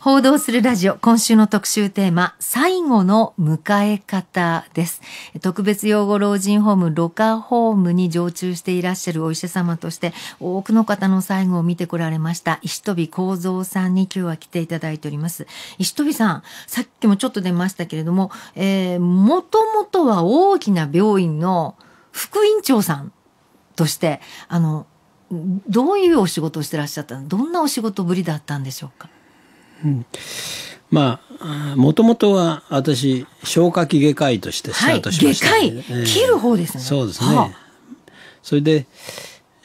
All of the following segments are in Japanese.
報道するラジオ、今週の特集テーマ、最後の迎え方です。特別養護老人ホーム、ロカホームに常駐していらっしゃるお医者様として、多くの方の最後を見てこられました、石飛幸三さんに今日は来ていただいております。石飛さん、さっきもちょっと出ましたけれども、えー、もともとは大きな病院の副院長さんとして、あの、どういうお仕事をしてらっしゃったのどんなお仕事ぶりだったんでしょうかうん、まあもともとは私消化器外科医としてスタートしました、はい、外科医、えー、切る方ですねそうですね、それで、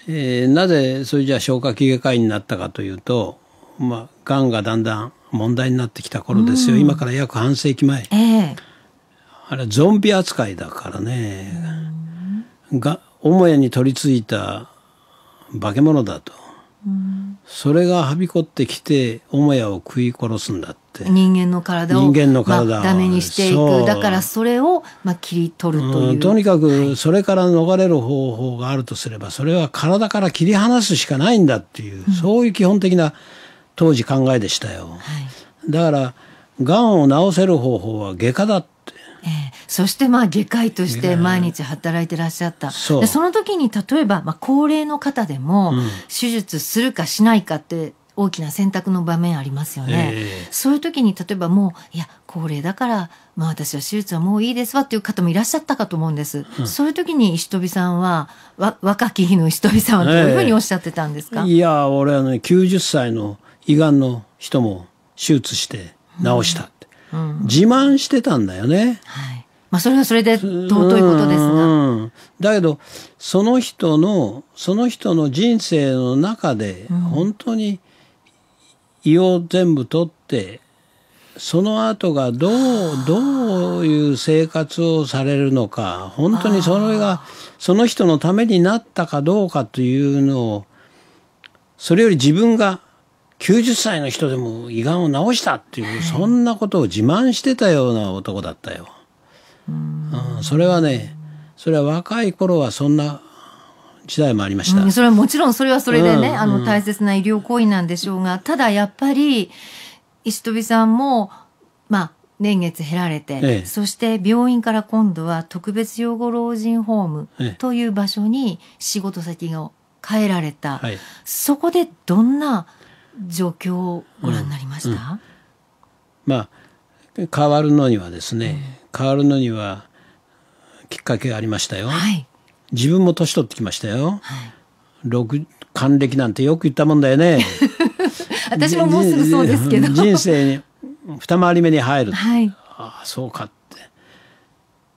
えー、なぜそれじゃあ消化器外科医になったかというとまあがんがだんだん問題になってきた頃ですよ、うん、今から約半世紀前、えー、あれゾンビ扱いだからね、うん、が母屋に取り付いた化け物だとそれがはびこってきて母屋を食い殺すんだって人間の体を人間の体を、まあ、ダメにしていくだからそれを、まあ、切り取るという、うん、とにかくそれから逃れる方法があるとすればそれは体から切り離すしかないんだっていう、うん、そういう基本的な当時考えでしたよ、はい、だからがんを治せる方法は外科だっそしてまあ外科医として毎日働いてらっしゃった。そでその時に例えば、まあ、高齢の方でも、手術するかしないかって、大きな選択の場面ありますよね、えー、そういう時に例えばもういや高齢だから、まあ、私は手術はもういいですわっていう方もいらっしゃったかと思うんです、うん、そういう時に石飛さんはわ若き日の石飛さんはどういうふうにおっしゃってたんですか、えー、いや俺はね90歳の胃がんの人も手術して治したって、うんうん、自慢してたんだよね。はいまあ、それはそれで尊いことですが、うんうん、だけどその人のその人の人生の中で本当に胃を全部取ってその後がどうどういう生活をされるのか本当にそれがその人のためになったかどうかというのをそれより自分が90歳の人でも胃がんを治したっていう、そんなことを自慢してたような男だったよ。うん、それはねそれは若い頃はそんな時代もありました、うん、それはもちろんそれはそれでね、うん、あの大切な医療行為なんでしょうが、ただやっぱり石飛さんもまあ年月減られて、ええ、そして病院から今度は特別養護老人ホームという場所に仕事先を変えられた、えそこでどんな状況をご覧になりました、うんうん、まあ変わるのにはですね、変わるのにはきっかけがありましたよ、はい、自分も年取ってきましたよ、はい、還暦なんてよく言ったもんだよね 私ももうすぐそうですけど人生に二回り目に入る、はい、ああそうかって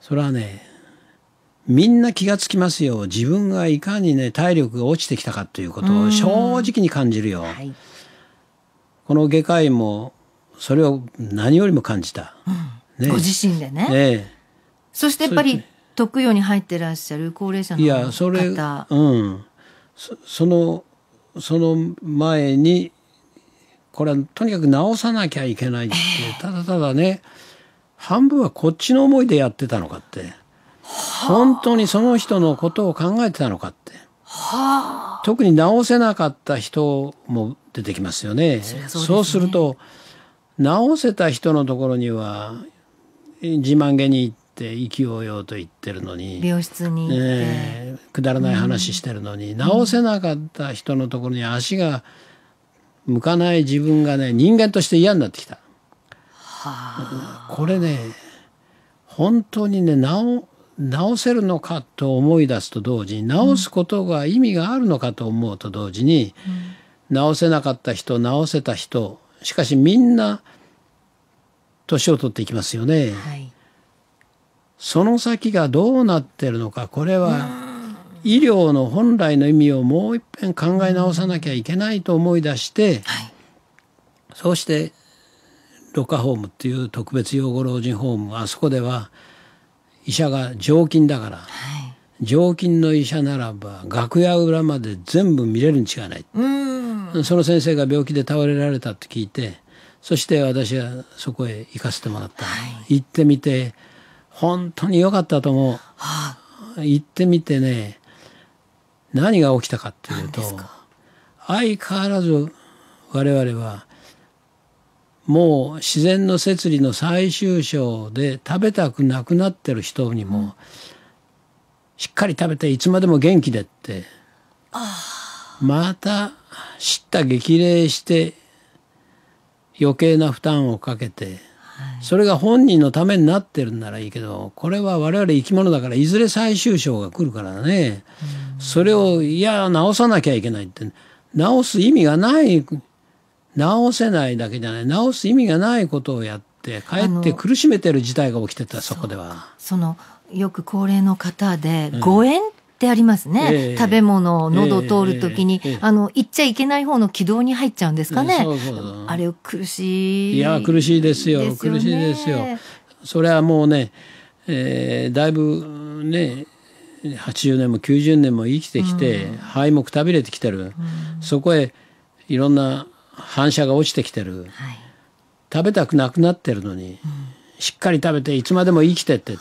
それはねみんな気がつきますよ自分がいかにね体力が落ちてきたかということを正直に感じるよ、はい、この外科医もそれを何よりも感じた、うんね、ご自身でね、ね、そしてやっぱり特養に入ってらっしゃる高齢者の方いやそれ、うんそ、そのその前にこれはとにかく直さなきゃいけないって、えー、ただただね半分はこっちの思いでやってたのかって、本当にその人のことを考えてたのかって、はあ、特に直せなかった人も出てきますよね。そそうねそうすると直せた人のところには自慢げに言って意気揚と言ってるのに病室にえー、くだらない話してるのに、うん、治せなかった人のところに足が向かない自分がね人間として嫌になってきた。はこれね本当にね治治せるのかと思い出すと同時に治すことが意味があるのかと思うと同時に、うん、治せなかった人治せた人しかしみんな年を取っていきますよね、はい、その先がどうなってるのかこれは医療の本来の意味をもう一遍考え直さなきゃいけないと思い出して、はい、そうしてロカホームっていう特別養護老人ホームあそこでは医者が常勤だから、はい常勤の医者ならば楽屋裏まで全部見れるに違いない、その先生が病気で倒れられたって聞いてそして私はそこへ行かせてもらった、はい、行ってみて本当に良かったと思う、はあ、行ってみてね何が起きたかっていうと相変わらず我々はもう自然の摂理の最終章で食べたくなくなってる人にも、うん、しっかり食べていつまでも元気でってまた叱咤激励して余計な負担をかけて、はい、それが本人のためになってるんならいいけどこれは我々生き物だからいずれ最終章が来るからね、それをいや直さなきゃいけないって直す意味がない直せないだけじゃない直す意味がないことをやってかえって苦しめてる事態が起きてたそこでは。そのよく高齢の方で誤嚥ってありますね、えー、食べ物喉通るときに、えー、あの行っちゃいけない方の軌道に入っちゃうんですかね、そうそうあれ苦しいいや苦しいですよ、ね、苦しいですよそれはもうね、えー、だいぶね80年も90年も生きてきて、うん、肺もくたびれてきてる、うん、そこへいろんな反射が落ちてきてる、はい、食べたくなくなってるのに、うん、しっかり食べていつまでも生きてって。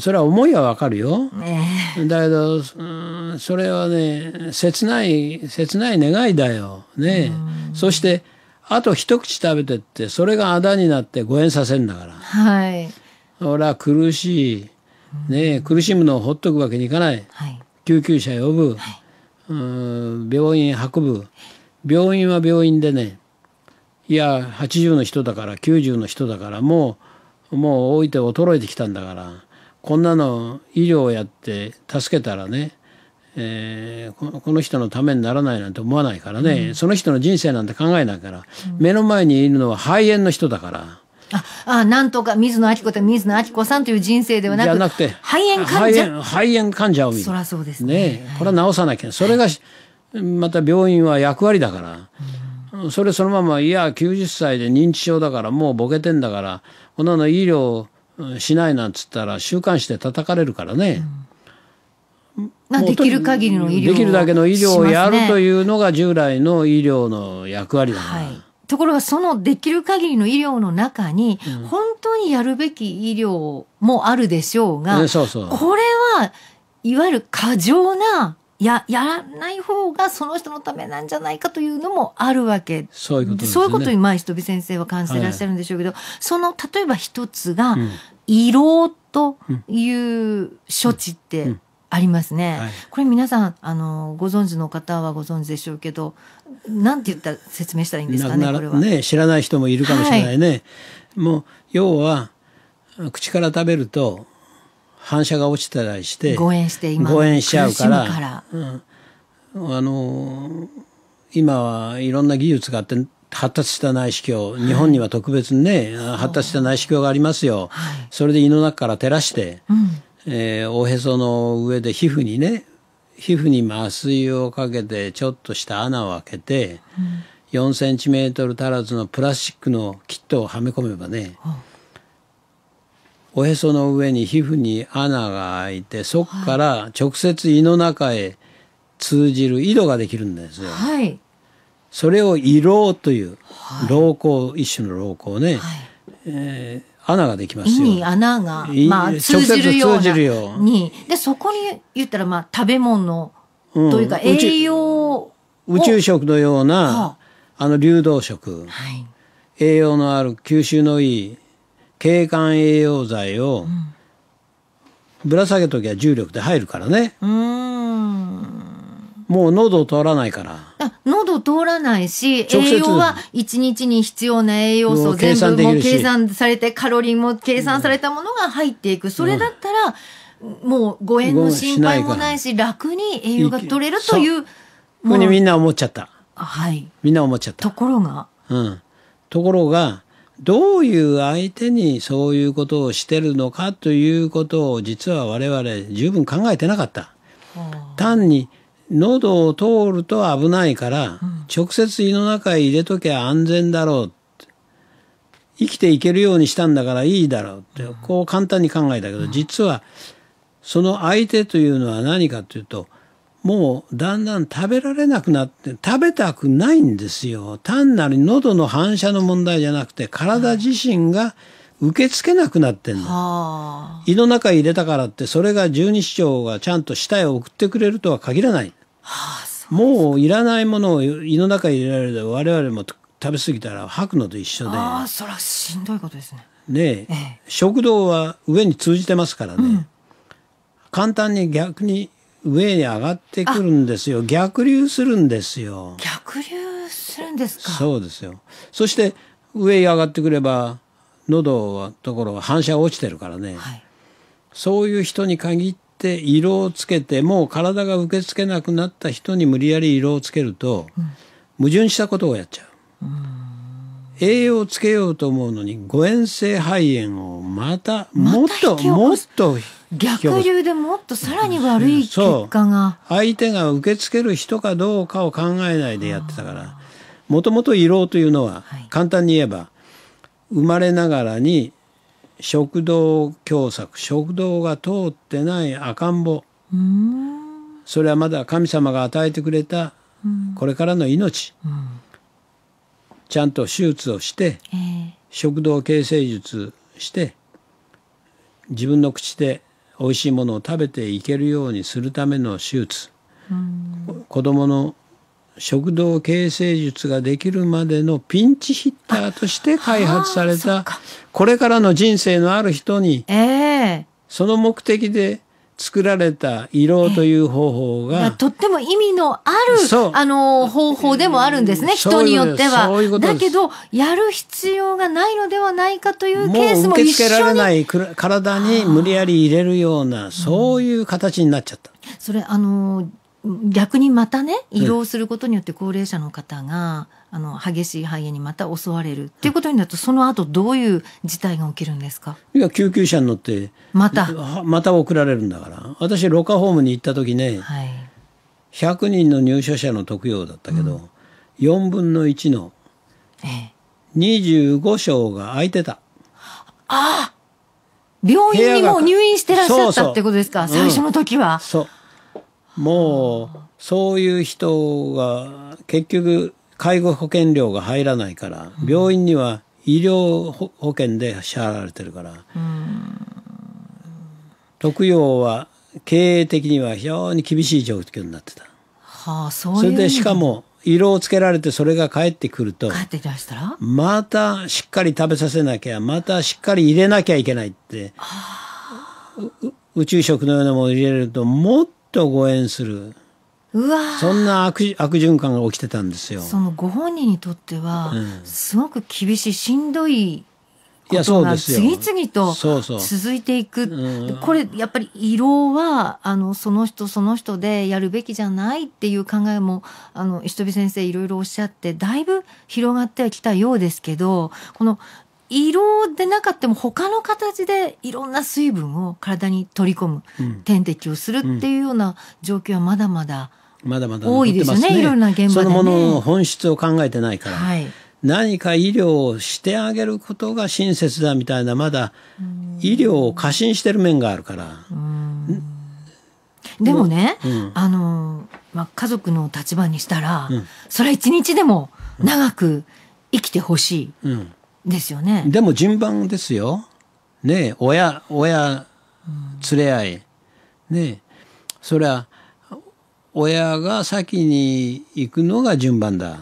それは思いはわかるよ。ね、だけど、うん、それはね、切ない、切ない願いだよ。ね。そして、あと一口食べてって、それがあだになってご縁させんだから。はい。俺は苦しい。ね苦しむのをほっとくわけにいかない。はい、救急車呼ぶ、はい、うん。病院運ぶ。病院は病院でね、いや、80の人だから、90の人だから、もう、もう老いて衰えてきたんだから、こんなの医療をやって助けたらね、えー、この人のためにならないなんて思わないからね、うん、その人の人生なんて考えないから、うん、目の前にいるのは肺炎の人だから。ああなんとか水野明子と水野明子さんという人生ではなくなくて肺炎患者肺炎患者を見るそゃそうですね、ね、これは治さなきゃ、それがまた病院は役割だから、うん、それそのままいや90歳で認知症だからもうボケてんだからこんなの医療しないなんつったら週刊誌で叩かれるからね。うん、できる限りの医療、ね、できるだけの医療をやるというのが従来の医療の役割だかはい、ところがそのできる限りの医療の中に、本当にやるべき医療もあるでしょうが、そうそうこれはいわゆる過剰なややらない方がその人のためなんじゃないかというのもあるわけそういうこと、ね、そういうことに前人美先生は感じてらっしゃるんでしょうけど、はい、その例えば一つが、胃ろうという処置ってありますね、うんうんはい、これ皆さんあのご存知の方はご存知でしょうけどなんて言ったら説明したらいいんですかねこれはね知らない人もいるかもしれないね、はい、もう要は口から食べると反射が落ちたりして誤嚥して今誤しちゃうから、うん、あの今はいろんな技術があって発達した内視鏡、日本には特別にね、発達した内視鏡がありますよ、はい、それで胃の中から照らして、うん、えー、おへその上で皮膚にね皮膚に麻酔をかけてちょっとした穴を開けて、うん、4センチメートル足らずのプラスチックのキットをはめ込めばね、おへその上に皮膚に穴が開いてそこから直接胃の中へ通じる井戸ができるんですよ。はい、それを胃ろうという、はい、老行一種の老行ね、はい、えー、穴ができますよ。胃に穴が、まあ、通じるようにでそこに言ったら、まあ、食べ物というか栄養、うん、宇宙食のような、はあの流動食、はい、栄養のある吸収のいい景観栄養剤をぶら下げときは重力で入るからね。もう喉を通らないから。あ、喉通らないし、栄養は一日に必要な栄養素全部もう計算されて、カロリーも計算されたものが入っていく。それだったら、もう誤えの心配もないし、楽に栄養が取れるという。ここにみんな思っちゃった。はい。みんな思っちゃった。ところが。うん。ところが、どういう相手にそういうことをしてるのかということを実は我々十分考えてなかった。単に喉を通ると危ないから、直接胃の中へ入れときゃ安全だろう。生きていけるようにしたんだからいいだろうって、こう簡単に考えたけど、実はその相手というのは何かというと、もうだんだん食べられなくなって食べたくないんですよ単なる喉の反射の問題じゃなくて体自身が受け付けなくなってんの、はい、胃の中に入れたからってそれが十二指腸がちゃんと舌へ送ってくれるとは限らない、はあ、うもういらないものを胃の中に入れられると我々も食べ過ぎたら吐くのと一緒でああそりゃしんどいことですねで、ええ、食道は上に通じてますからね、うん簡単に逆に上に上がってくるんですよ逆流するんですよ逆流するんですかそうですよそして上に上がってくれば喉はところは反射落ちてるからね、はい、そういう人に限って色をつけてもう体が受け付けなくなった人に無理やり色をつけると、うん、矛盾したことをやっちゃう、うん栄養をつけようと思うのに誤嚥性肺炎をまたもっと、もっと逆流でもっとさらに悪い結果が相手が受け付ける人かどうかを考えないでやってたからもともと胃ろうというのは、はい、簡単に言えば生まれながらに食道狭窄食道が通ってない赤ん坊それはまだ神様が与えてくれたこれからの命、うんちゃんと手術をして、えー、食道形成術して自分の口で美味しいものを食べていけるようにするための手術、子どもの食道形成術ができるまでのピンチヒッターとして開発されたこれからの人生のある人に、えー、その目的で作られた色という方法が、とっても意味のあるあの方法でもあるんですね、人によってはうう。だけど、やる必要がないのではないかというケースも一緒に。受け付けられない体に無理やり入れるような、そういう形になっちゃった。それあの逆にまたね移動することによって高齢者の方が、あの激しい肺炎にまた襲われるっていうことになると、その後どういう事態が起きるんですかいや救急車に乗ってまたまた送られるんだから私老化ホームに行った時ね、はい、100人の入所者の特養だったけど、うん、4分の1の25床が空いてた。ああ病院にも入院してらっしゃったってことですか、そうそう最初の時は。うん、そうもうそういう人が結局介護保険料が入らないから病院には医療保険で支払われてるから、うん、特養は経営的には非常に厳しい状況になってた。はあ、そうそれでしかも色をつけられてそれが帰ってくると帰ってきましたまたしっかり食べさせなきゃまたしっかり入れなきゃいけないって宇宙食のようなものを入れるともっと誤嚥するうわそんな悪悪循環が起きてたんですよ。そのご本人にとっては、すごく厳しいしんどいことが次々と続いていく、うん、これやっぱり胃ろうはあのその人その人でやるべきじゃないっていう考えもあの石飛先生いろいろおっしゃってだいぶ広がってはきたようですけどこの色でなかったも他の形でいろんな水分を体に取り込む、うん、点滴をするっていうような状況はまだまだまだまだ多いですよね、ね、いろんな現場で、ね、そのものの本質を考えてないから、はい、何か医療をしてあげることが親切だみたいなまだ医療を過信してる面があるから。でもね、うん、あのまあ、家族の立場にしたら、うん、それは一日でも長く生きてほしい、うん、ですよね。でも順番ですよ。ね親、親、連れ合い。ねそれは、親が先に行くのが順番だ。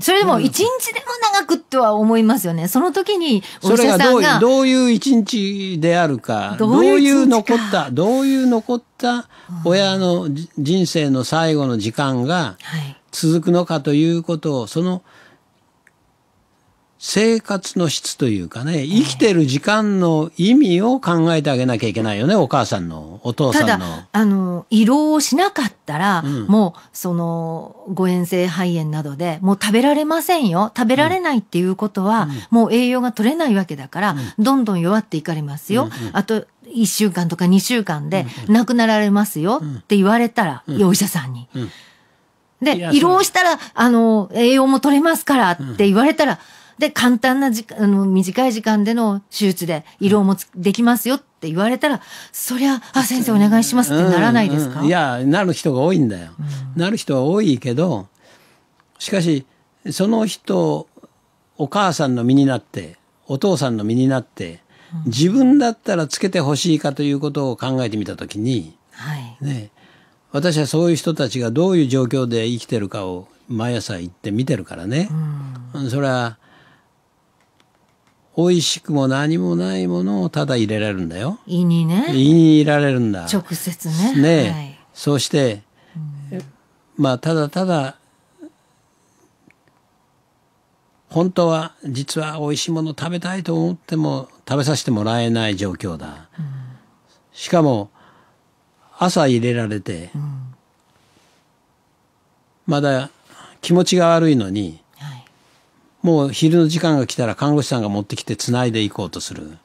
それでも一日でも長くとは思いますよね。その時にお医者さんがどういう一日であるか、どういう残った、どういう残った親の人生の最後の時間が続くのかということを、その生活の質というかね、生きてる時間の意味を考えてあげなきゃいけないよね、お母さんの、お父さんの。ただ、あの、胃ろうをしなかったら、うん、もう、その、誤嚥性肺炎などで、もう食べられませんよ。食べられないっていうことは、うん、もう栄養が取れないわけだから、うん、どんどん弱っていかれますよ。うんうん、あと、1週間とか2週間で、亡くなられますよって言われたら、お医者さんに。で、胃ろうしたら、あの、栄養も取れますからって言われたら、で、簡単な時間、あの、短い時間での手術で、胃ろうもできますよって言われたら、そりゃ、あ、先生お願いしますってならないですか、うんうん、いや、なる人が多いんだよ。うん、なる人は多いけど、しかし、その人、お母さんの身になって、お父さんの身になって、自分だったらつけてほしいかということを考えてみたときに、はい、ね、私はそういう人たちがどういう状況で生きてるかを毎朝行って見てるからね、うん、それは美味しくも何もないものをただ入れられるんだよ。胃にね。胃に入れられるんだ。直接ね。ね、はい、そうして、うん、まあ、ただただ、本当は、実は美味しいもの食べたいと思っても、食べさせてもらえない状況だ。うん、しかも、朝入れられて、うん、まだ気持ちが悪いのに、もう昼の時間が来たら看護師さんが持ってきてつないでいこうとする。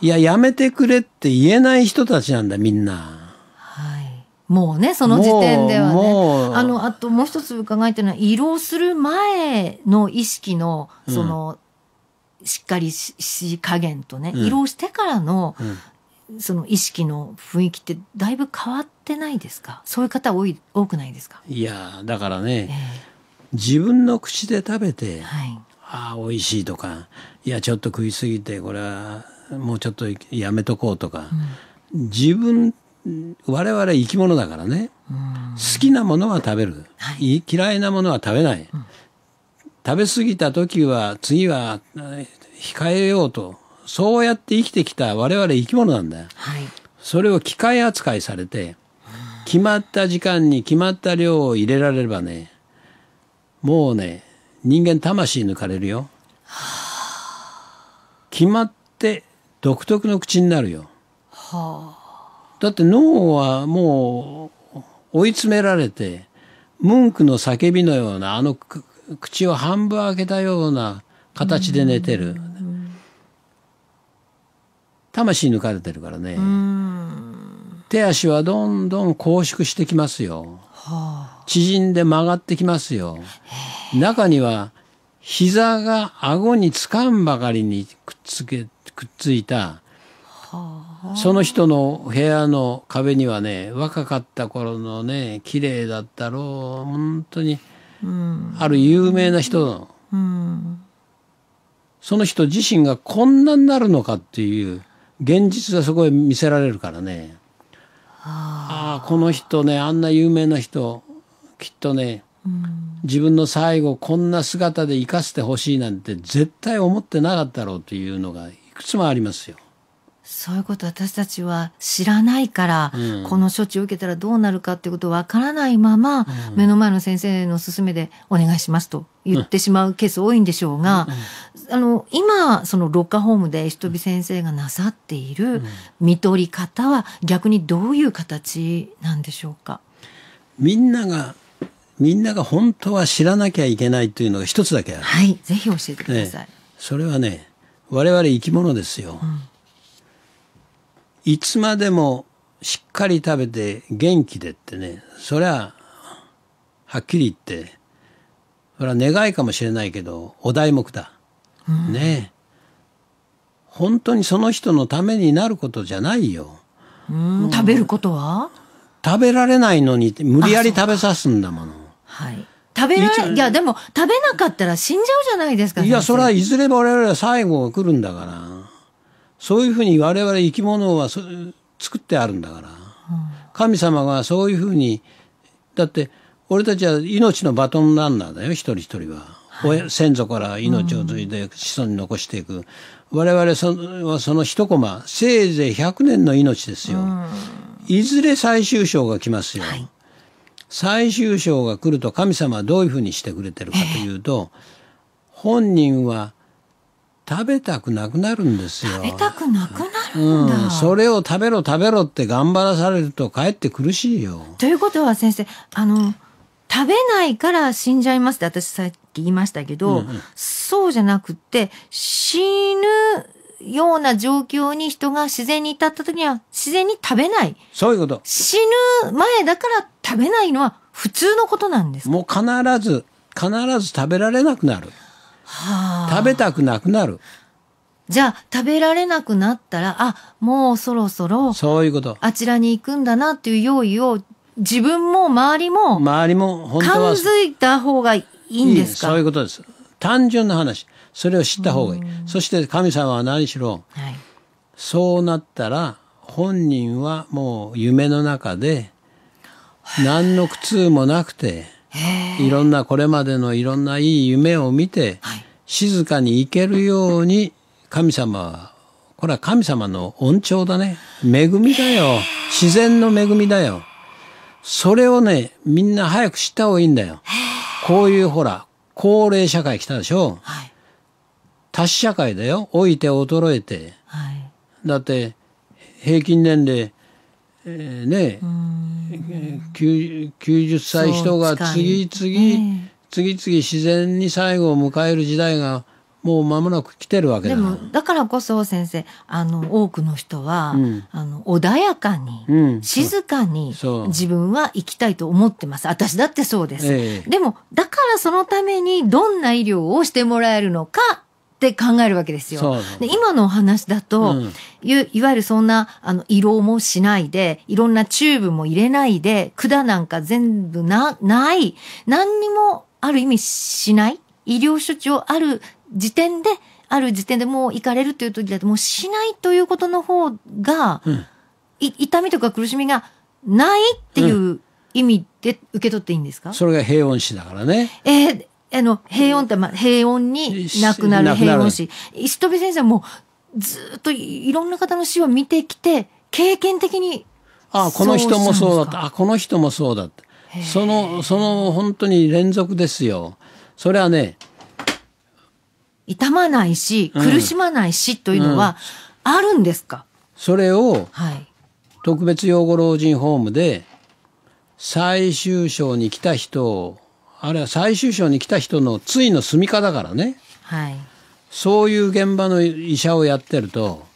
いや、やめてくれって言えない人たちなんだ、みんな。はい。もうね、その時点ではね。あの、あともう一つ伺いたいのは、移動する前の意識の、その、うん、しっかりしし加減とね、うん、移動してからの、うん、その意識の雰囲気ってだいぶ変わってないですかそういう方多い、多くないですかいやだからね、えー自分の口で食べて、はい、ああ美味しいとかいやちょっと食いすぎてこれはもうちょっとやめとこうとか、うん、自分我々生き物だからね、好きなものは食べる、はい、嫌いなものは食べない、うん、食べ過ぎた時は次は控えようとそうやって生きてきた我々生き物なんだよ、はい、それを機械扱いされて決まった時間に決まった量を入れられればねもうね人間魂抜かれるよ。決まって独特の口になるよ。だって脳はもう追い詰められてムンクの叫びのようなあの口を半分開けたような形で寝てる。魂抜かれてるからね。手足はどんどん拘縮してきますよ。はあ縮んで曲がってきますよ。中には膝が顎につかんばかりにくっつけ、くっついた、その人の部屋の壁にはね、若かった頃のね、綺麗だったろう、本当に、うん、ある有名な人の、うん、その人自身がこんなになるのかっていう現実がそこへ見せられるからね。ああ、この人ね、あんな有名な人、きっとね、うん、自分の最後こんな姿で生かしてほしいなんて絶対思ってなかったろうというのがいくつもありますよ。そういうこと私たちは知らないから、うん、この処置を受けたらどうなるかってことわからないまま、うん、目の前の先生の勧めでお願いしますと言ってしまうケース多いんでしょうが、うん、あの今そのロッカホームで石飛先生がなさっている見取り方は逆にどういう形なんでしょうかみんながみんなが本当は知らなきゃいけないというのが一つだけある。はい、ぜひ教えてください。ね、それはね、我々生き物ですよ、うん、いつまでもしっかり食べて元気でってね、そりゃ、はっきり言って、それは願いかもしれないけど、お題目だ。うん、ね本当にその人のためになることじゃないよ。うん、食べることは食べられないのに無理やり食べさすんだもの。はい食べられいやでも食べなかったら死んじゃうじゃないですかいやそれはいずれ我々は最後が来るんだからそういうふうに我々生き物は作ってあるんだから、神様がそういうふうにだって俺たちは命のバトンランナーだよ一人一人は、はい、先祖から命を継いで子孫に残していく、うん、我々そはその一コマせいぜい100年の命ですよ、うん、いずれ最終章が来ますよ、はい最終章が来ると神様はどういうふうにしてくれてるかというと、えー、本人は食べたくなくなるんですよ。食べたくなくなるんだ、うん、それを食べろ食べろって頑張らされるとかえって苦しいよ。ということは先生あの食べないから死んじゃいますって私さっき言いましたけど、うんうん、そうじゃなくて死ぬような状況に人が自然に至った時には自然に食べない。そういうこと。死ぬ前だから食べないのは普通のことなんですもう必ず、必ず食べられなくなる。はあ、食べたくなくなる。じゃあ、食べられなくなったら、あ、もうそろそろ、そういうこと。あちらに行くんだなっていう用意を、自分も周りも、周りも、本当は。感づいた方がいいんですかそういうことです。単純な話。それを知った方がいい。そして神様は何しろ、はい、そうなったら本人はもう夢の中で何の苦痛もなくて、いろんなこれまでのいろんないい夢を見て、静かに行けるように神様は、これは神様の恩寵だね。恵みだよ。自然の恵みだよ。それをね、みんな早く知った方がいいんだよ。こういうほら、高齢社会来たでしょ。はい多死社会だよ老いて衰えて、はい、だって平均年齢、えー、ね90、90歳人が次々、ね、次々自然に最後を迎える時代がもう間もなく来てるわけだでもだからこそ先生あの多くの人は、うん、あの穏やかに、うん、静かに自分は生きたいと思ってます私だってそうです、えでもだからそのためにどんな医療をしてもらえるのかって考えるわけですよ。で今のお話だと、うん、いわゆるそんなあの色もしないでいろんなチューブも入れないで管なんか全部なない何にもある意味しない医療処置をある時点である時点でもう行かれるという時だともうしないということの方が、うん、痛みとか苦しみがないっていう意味で受け取っていいんですか、うん、それが平穏死だからね。えー、あの、平穏って、まあ、平穏に亡くなる平穏死。石飛先生もずっといろんな方の死を見てきて、経験的に。ああ、この人もそうだった。あ、あこの人もそうだった。その、その本当に連続ですよ。それはね、痛まないし、苦しまないしというのは、あるんですか、それを、はい、特別養護老人ホームで、最終章に来た人をあれは最終章に来た人のついの住みかだからね、はい、そういう現場の医者をやってると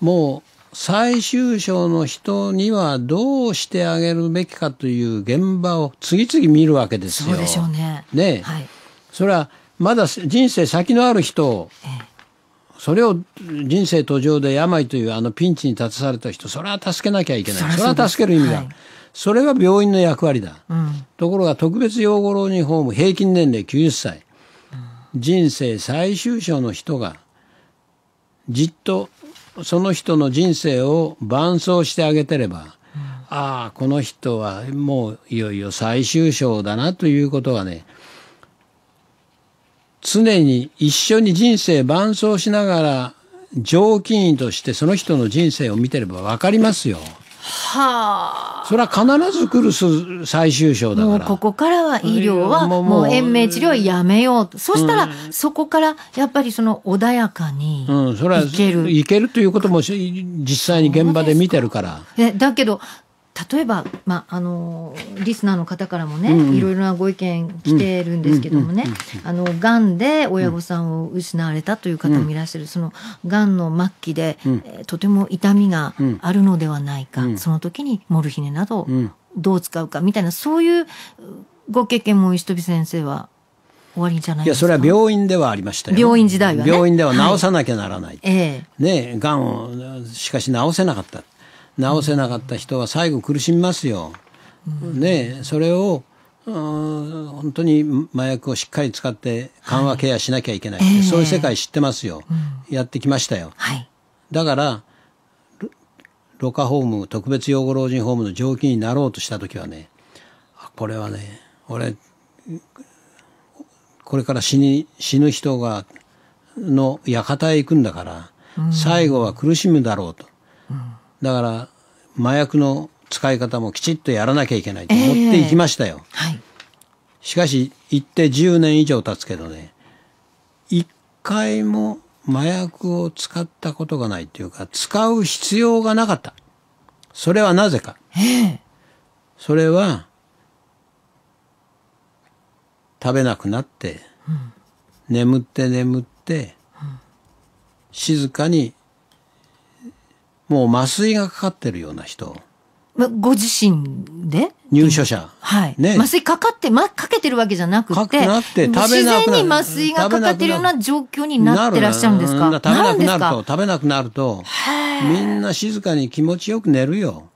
もう最終章の人にはどうしてあげるべきかという現場を次々見るわけですよ。そうでしょうね。ね、はい、それはまだ人生先のある人を、ええそれを人生途上で病というあのピンチに立たされた人、それは助けなきゃいけない。それは助ける意味が、はい、それが病院の役割だ、うん、ところが特別養護老人ホーム平均年齢90歳、人生最終章の人がじっとその人の人生を伴走してあげてれば、うん、ああこの人はもういよいよ最終章だなということがね常に一緒に人生伴走しながら常勤医としてその人の人生を見てれば分かりますよ。はあ。それは必ず来る最終章だから。ここからは医療はもう延命治療やめようと。そしたら、そこからやっぱりその穏やかにいける。うん、それはいけるということも実際に現場で見てるから。かだけど、例えば、まあ、あのリスナーの方からもね、うんいろいろなご意見来てるんですけどもね、あのがんで親御さんを失われたという方もいらっしゃる、そのがんの末期で、うん、えー、とても痛みがあるのではないか、うん、その時にモルヒネなどどう使うかみたいなそういうご経験も石飛先生は終わりじゃないいやそれは病院ではありましたよ病院時代は、ね、病院では治さなきゃならない、はい、ねがんをしかし治せなかった治せなかった人は最後苦しみますよ。ねそれを本当に麻薬をしっかり使って緩和ケアしなきゃいけない、はいそういう世界知ってますよ、やってきましたよ、はい、だからろ過ホーム特別養護老人ホームの常勤になろうとした時はねこれはね俺これから死に死ぬ人がの館へ行くんだから、うん、最後は苦しむだろうとだから麻薬の使い方もきちっとやらなきゃいけないと思っていきましたよ、えーはい、しかし行って10年以上経つけどね一回も麻薬を使ったことがないっていうか使う必要がなかったそれはなぜか、えー、それは食べなくなって、うん、眠って眠って、うん、静かにもう麻酔がかかってるような人。ま、ご自身で入所者。はい。ね。麻酔かかって、ま、かけてるわけじゃなくて。かって食べなくなる。自然に麻酔がかかってるような状況になってらっしゃるんですか食べなくなると、食べなくなると、みんな静かに気持ちよく寝るよ。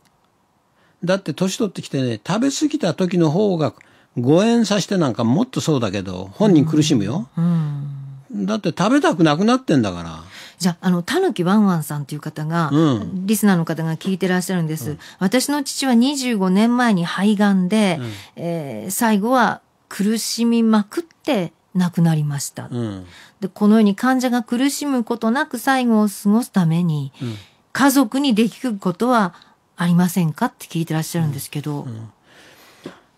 だって年取ってきてね、食べ過ぎた時の方が、誤嚥させてなんかもっとそうだけど、本人苦しむよ。うん、うん、だって食べたくなくなってんだから。じゃあ、あの、たぬきわんわんさんという方が、うん、リスナーの方が聞いてらっしゃるんです。うん、私の父は25年前に肺がんで、うん、えー、最後は苦しみまくって亡くなりました、うん、で。このように患者が苦しむことなく最後を過ごすために、家族にできることはありませんかって聞いてらっしゃるんですけど。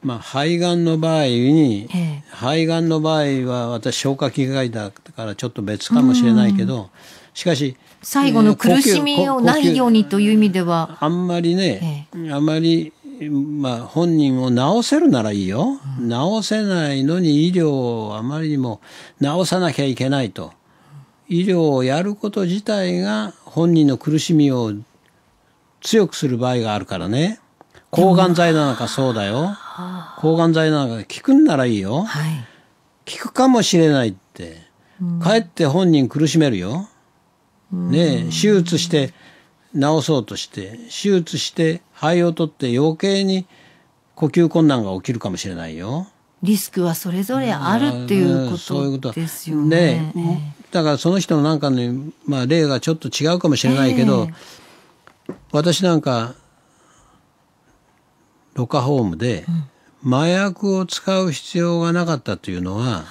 まあ、肺がんの場合に、え肺がんの場合は私消化器外だからちょっと別かもしれないけど、うんしかし最後の苦しみをないようにという意味ではあんまりね、ええ、あんまりまあ本人を治せるならいいよ、うん、治せないのに医療をあまりにも治さなきゃいけないと医療をやること自体が本人の苦しみを強くする場合があるからね抗がん剤なのかそうだよ、抗がん剤なのか効くんならいいよ、はい、効くかもしれないって、かえって本人苦しめるよ、ね、手術して治そうとして手術して肺を取って余計に呼吸困難が起きるかもしれないよ。リスクはそれぞれあるっていうことですよね。ううねだからその人のなんかね、まあ、例がちょっと違うかもしれないけど、えー、私なんかろ過ホームで麻薬を使う必要がなかったというのは、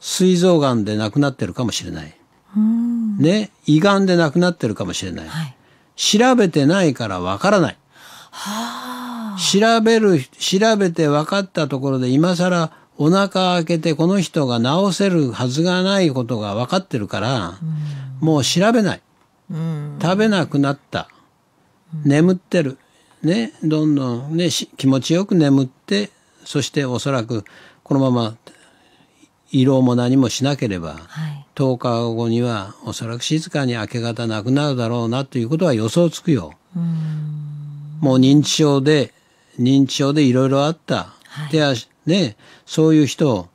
膵、い、臓がんで亡くなってるかもしれない。うんね、胃がんで亡くなってるかもしれない。はい、調べてないからわからない。はあ、調べる、調べて分かったところで今更お腹開けてこの人が治せるはずがないことが分かってるから、うん、もう調べない。うん、食べなくなった。眠ってる。ね、どんどんね、気持ちよく眠って、そしておそらくこのまま慰労も何もしなければ、はい、10日後にはおそらく静かに明け方なくなるだろうなということは予想つくよ。うもう認知症で、認知症でいろいろあった。はい、手足、ね、そういう人を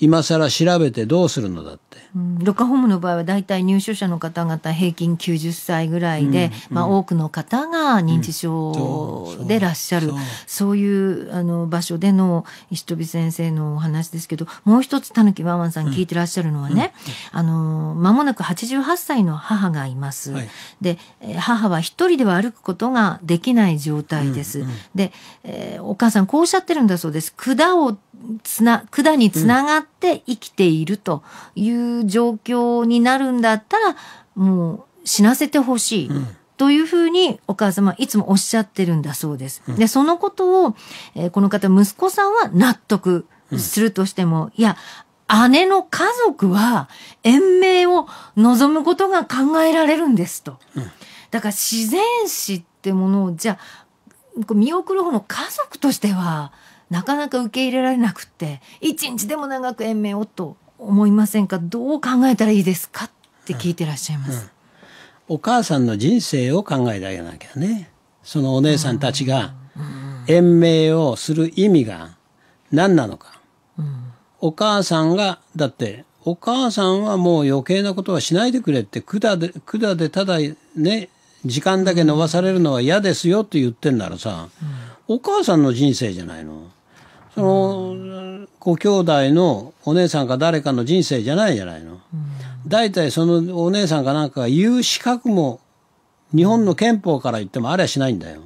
今更調べてどうするのだ。うん、ロカホームの場合はだいたい入所者の方々平均90歳ぐらいで、うん、まあ、多くの方が認知症でいらっしゃる、うん、そうそうそういうあの場所での石飛先生のお話ですけどもう一つたぬきワンワンさん聞いてらっしゃるのはね、あの間もなく88歳の母がいます。はい、で母は一人では歩くことができない状態です。で、えー、お母さんこうおっしゃってるんだそうです。管をつな管につながって生きているという状況になるんだったら、もう死なせてほしい。うんというふうにお母様いつもおっしゃってるんだそうです。で、そのことを、えー、この方、息子さんは納得するとしても、うん、いや、姉の家族は延命を望むことが考えられるんですと。うん、だから自然死ってものを、じゃあ、見送る方の家族としては、なかなか受け入れられなくて、一日でも長く延命をと思いませんかどう考えたらいいですかって聞いてらっしゃいます、うん、お母さんの人生を考えてあげなきゃねそのお姉さんたちが延命をする意味が何なのか、うん、お母さんがだってお母さんはもう余計なことはしないでくれって管で管でただね時間だけ伸ばされるのは嫌ですよって言ってんならさ、うん、お母さんの人生じゃないの。そのご兄弟のお姉さんか誰かの人生じゃないじゃないの。大体そのお姉さんかなんかが言う資格も日本の憲法から言ってもありゃしないんだよ。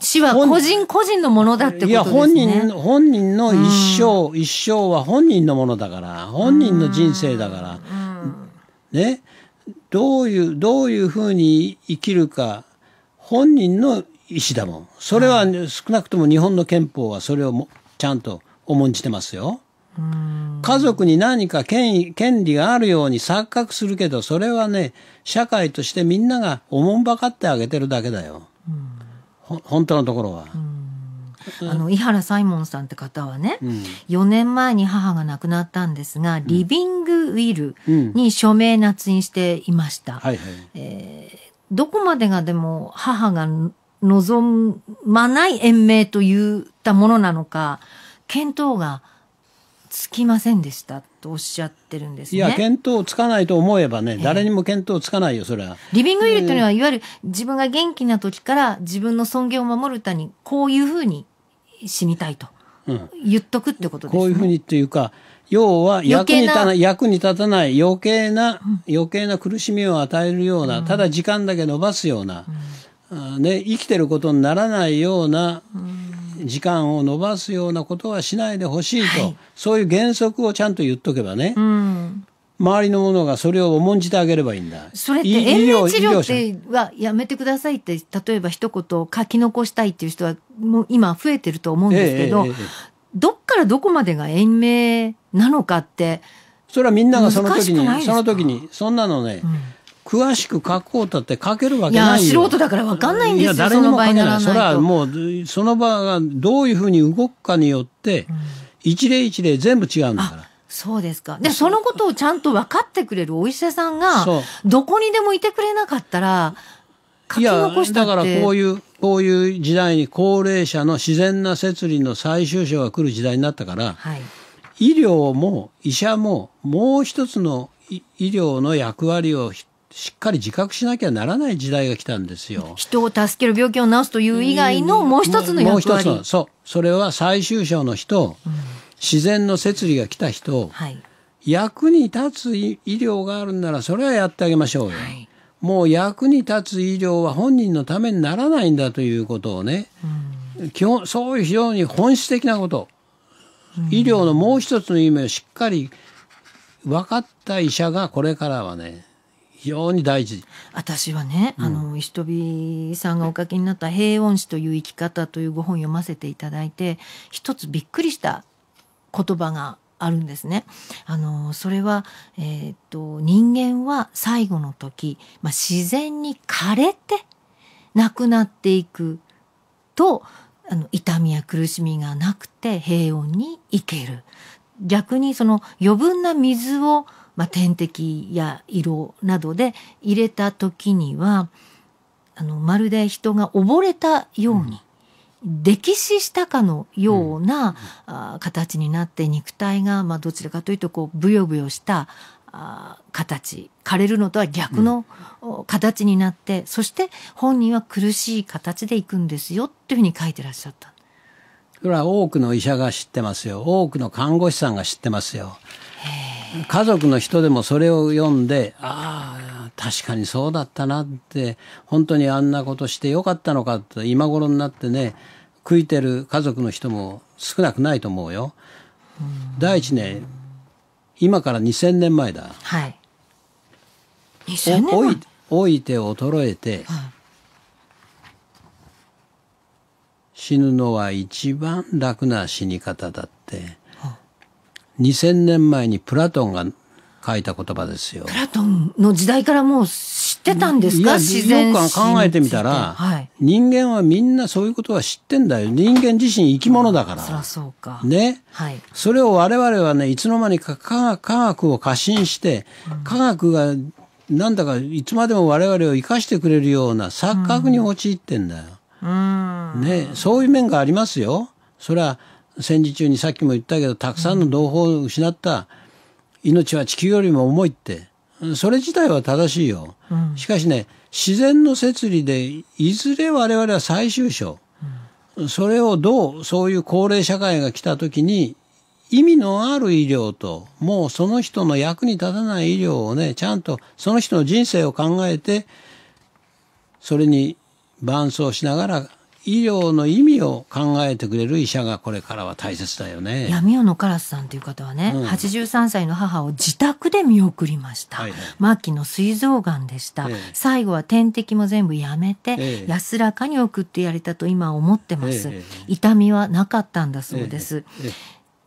死は個人個人のものだってことですね。いや、本人、本人の一生、一生は本人のものだから、本人の人生だから、ね、どういう、どういうふうに生きるか、本人の意思だもん。それは少なくとも日本の憲法はそれをもちゃんと重んじてますよ。家族に何か権利があるように錯覚するけど、それはね、社会としてみんながおもんばかってあげてるだけだよ。本当のところは。あの井原サイモンさんって方はね、うん、4年前に母が亡くなったんですが、リビングウィルに署名捺印していました。どこまでがでも母が望まない延命といったものなのか、見当がつきませんでしたとおっしゃってるんです、ね、いや、見当つかないと思えばね、えー、誰にも見当つかないよ、それは。リビングウィルというのは、いわゆる自分が元気な時から自分の尊厳を守るたに、こういうふうに死にたいと。うん、言っとくってことですね。こういうふうにっていうか、要は役に立たない、役に立たない余計な、余計な苦しみを与えるような、ただ時間だけ伸ばすような、うんね、生きてることにならないような時間を延ばすようなことはしないでほしいと、そういう原則をちゃんと言っとけばね、うん、周りのものがそれを重んじてあげればいいんだそれって延命治療ってはやめてくださいって例えば一言書き残したいっていう人はもう今増えてると思うんですけど、えええ、どっからどこまでが延命なのかってそれはみんながその時にその時にそんなのね、うん詳しく書こうとって書けるわけないよ。いや、素人だから分かんないんですよ。いや、誰にも書けない。それはもう、その場がどういうふうに動くかによって、一例一例全部違うんだから。そうですか。で、そのことをちゃんと分かってくれるお医者さんが、どこにでもいてくれなかったら、書き残したってだからこういう、こういう時代に高齢者の自然な摂理の最終章が来る時代になったから、はい、医療も医者ももう一つの医療の役割をしっかり自覚しなきゃならない時代が来たんですよ。人を助ける病気を治すという以外のもう一つの役割。もう一つの、そう。それは最終章の人、うん、自然の摂理が来た人、はい、役に立つ医療があるんならそれはやってあげましょうよ。はい、もう役に立つ医療は本人のためにならないんだということをね、うん、基本、そういう非常に本質的なこと、うん、医療のもう一つの意味をしっかり分かった医者がこれからはね、非常に大事私はね、うん、あの石飛さんがお書きになった「平穏史という生き方」というご本読ませていただいて一つびっくりした言葉があるんですね。あのそれは、えー、っと人間は最後の時、まあ、自然に枯れて亡くなっていくとあの痛みや苦しみがなくて平穏に生ける。逆にその余分な水をまあ、点滴や色などで入れた時にはあのまるで人が溺れたように、うん、溺死したかのような、うん、あ形になって肉体が、まあ、どちらかというとこうブヨブヨしたあ形枯れるのとは逆の形になって、うん、そして本人は苦しい形でいくんですよというふうに書いてらっしゃった。これは多くの医者が知ってますよ多くの看護師さんが知ってますよ。家族の人でもそれを読んで、ああ、確かにそうだったなって、本当にあんなことしてよかったのかって、今頃になってね、悔いてる家族の人も少なくないと思うよ。う第一ね、今から2000年前だ。はい。2000年前いて衰えて、はい、死ぬのは一番楽な死に方だって。2000年前にプラトンが書いた言葉ですよ。プラトンの時代からもう知ってたんですか自然よく考えてみたら、はい、人間はみんなそういうことは知ってんだよ。人間自身生き物だから。そらそうか。ね。はい。それを我々はね、いつの間にか科学科学を過信して、科学がなんだかいつまでも我々を生かしてくれるような錯覚に陥ってんだよ。うん、ね。そういう面がありますよ。それは戦時中にさっきも言ったけど、たくさんの同胞を失った、命は地球よりも重いって、それ自体は正しいよ。しかしね、自然の摂理で、いずれ我々は最終章。それをどう、そういう高齢社会が来た時に、意味のある医療と、もうその人の役に立たない医療をね、ちゃんとその人の人生を考えて、それに伴走しながら医療の意味を考えてくれる医者がこれからは大切だよね。闇夜のカラスさんという方はね、うん、83歳の母を自宅で見送りました。はいはい、末期の膵臓がんでした、ええ、最後は点滴も全部やめて、え、安らかに送ってやれたと今思ってます。痛みはなかったんだそうです。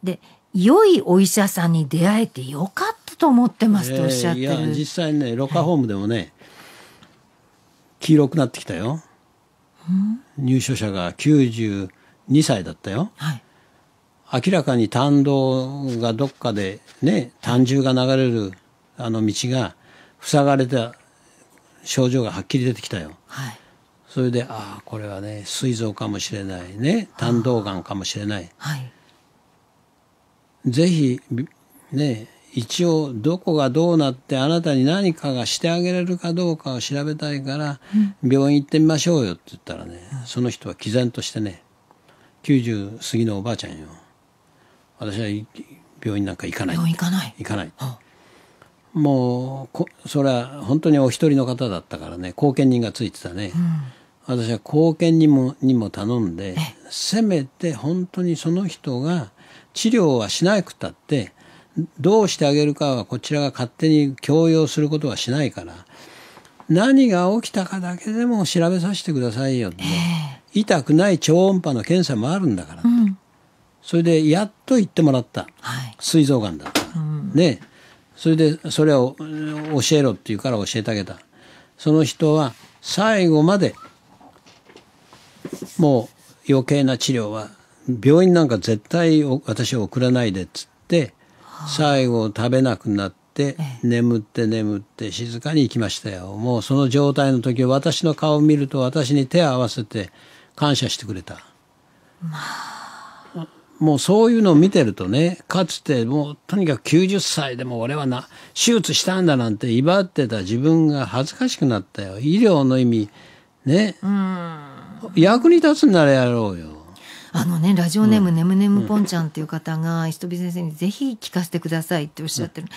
で良いお医者さんに出会えてよかったと思ってますとおっしゃってる、え実際ねロカホームでもね、はい、黄色くなってきたよ入所者が92歳だったよ。はい明らかに胆道がどっかでね、胆汁が流れるあの道が塞がれた症状がはっきり出てきたよ。はい、それで、ああ、これはね、膵臓かもしれないね、胆道がんかもしれない。はい、ぜひ、ね、一応どこがどうなってあなたに何かがしてあげれるかどうかを調べたいから、病院行ってみましょうよって言ったらね、その人は毅然としてね90過ぎのおばあちゃんよ私は病院なんか行かない病院行かない行かない、もうこそれは本当にお一人の方だったからね後見人がついてたね、うん、私は後見人もにも頼んでせめて本当にその人が治療はしなくたってどうしてあげるかはこちらが勝手に強要することはしないから、何が起きたかだけでも調べさせてくださいよって、えー、痛くない超音波の検査もあるんだから、うん、それでやっと言ってもらった、はい、膵臓がんだ、うん、ねそれでそれを教えろって言うから教えてあげたその人は最後までもう余計な治療は病院なんか絶対私は送らないでっつって最後食べなくなって眠って眠って静かに行きましたよもうその状態の時私の顔を見ると私に手を合わせて感謝してくれた、まあ、もうそういうのを見てるとねかつてもうとにかく90歳でも俺はな手術したんだなんて威張ってた自分が恥ずかしくなったよ医療の意味ね、うん、役に立つんならやろうよあのねラジオネーム、ねむねむぽんちゃんっていう方が石飛先生にぜひ聞かせてくださいっておっしゃってる、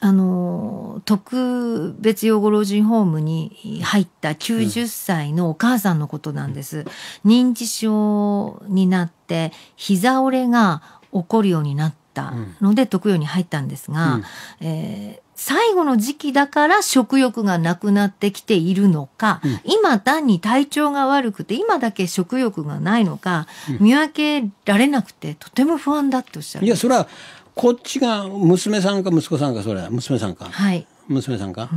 あの特別養護老人ホームに入った90歳のお母さんのことなんです。認知症になって膝折れが起こるようになったので、特養に入ったんですが、うん、えー最後の時期だから食欲がなくなってきているのか、うん、今単に体調が悪くて、今だけ食欲がないのか、見分けられなくて、とても不安だっておっしゃる。いや、それは、こっちが娘さんか息子さんか、それは娘さんか。はい。娘さんか、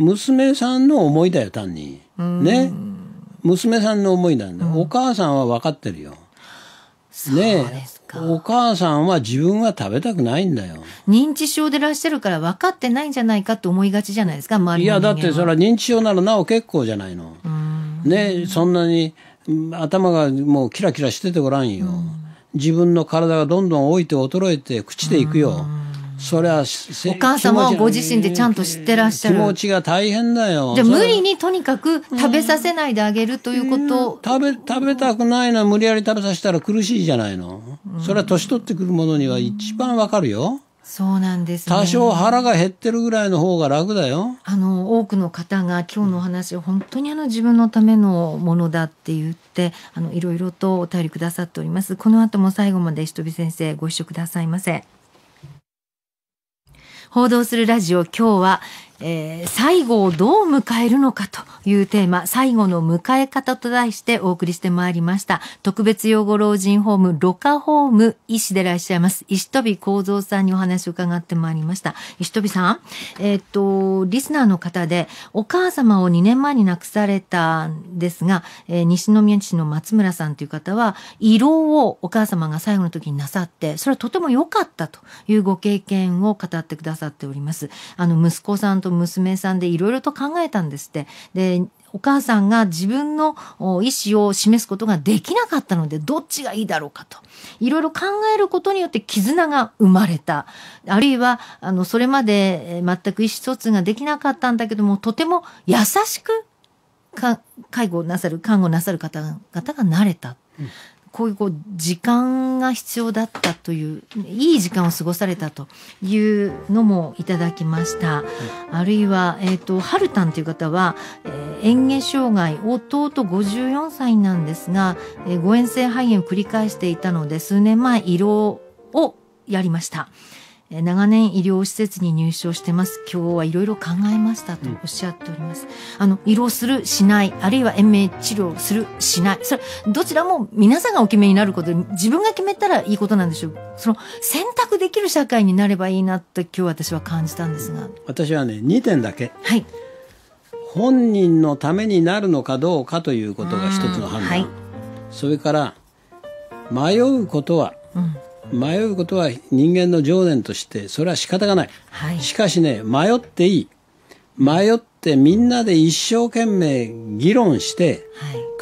うん、娘さんの思いだよ単にね娘さんの思いなんだ、うん、お母さんは分かってるよねお母さんは自分は食べたくないんだよ。認知症でらっしゃるから分かってないんじゃないかって思いがちじゃないですか、周りいや、だってそれは認知症ならなお結構じゃないの。ねそんなに頭がもうキラキラしててごらんよ。ん自分の体がどんどん老いて衰えて朽ちていくよ。それはお母様はご自身でちゃんと知ってらっしゃる気持ちが大変だよじゃ無理にとにかく食べさせないであげるということ食べ食べたくないのは無理やり食べさせたら苦しいじゃないの、それは年取ってくるものには一番わかるよ、そうなんです、ね、多少腹が減ってるぐらいの方が楽だよ。あの多くの方が今日のお話を本当にあの自分のためのものだって言ってあのいろいろとお便りくださっております。この後も最後まで石飛先生ご一緒くださいませ。報道するラジオ今日はえー、最後をどう迎えるのかというテーマ、最後の迎え方と題してお送りしてまいりました。特別養護老人ホーム、ロカホーム、医師でいらっしゃいます、石飛幸三さんにお話を伺ってまいりました。石飛さん、えー、っと、リスナーの方で、お母様を2年前に亡くされたんですが、えー、西宮市の松村さんという方は、胃ろをお母様が最後の時になさって、それはとても良かったというご経験を語ってくださっております。あの、息子さんと娘さんでいろいろと考えたんですって。でお母さんが自分の意思を示すことができなかったので、どっちがいいだろうかと。いろいろ考えることによって絆が生まれた。あるいは、あの、それまで全く意思疎通ができなかったんだけども、とても優しく、介護なさる、看護なさる方々がなれた。うんこういうこう時間が必要だったといういい時間を過ごされたというのもいただきました、はい、あるいは、えーと、ハルタンという方は、えー、嚥下障害弟54歳なんですが、え誤嚥性肺炎を繰り返していたので数年前胃ろうをやりました。長年医療施設に入所してます。今日はいろいろ考えましたとおっしゃっております。うん、あの、医療する、しない、あるいは延命治療する、しない。それ、どちらも皆さんがお決めになることで、自分が決めたらいいことなんでしょう。その、選択できる社会になればいいなと今日私は感じたんですが。私はね、2点だけ。はい。本人のためになるのかどうかということが一つの判断。はい、それから、迷うことは、うん迷うことは人間の常念としてそれは仕方がない、はい、しかしね迷っていい迷ってみんなで一生懸命議論して、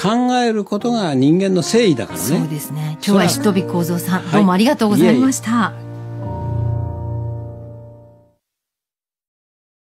考えることが人間の誠意だからね。はい、そうですね。今日は石飛幸三さん、はい、どうもありがとうございました。いえいえ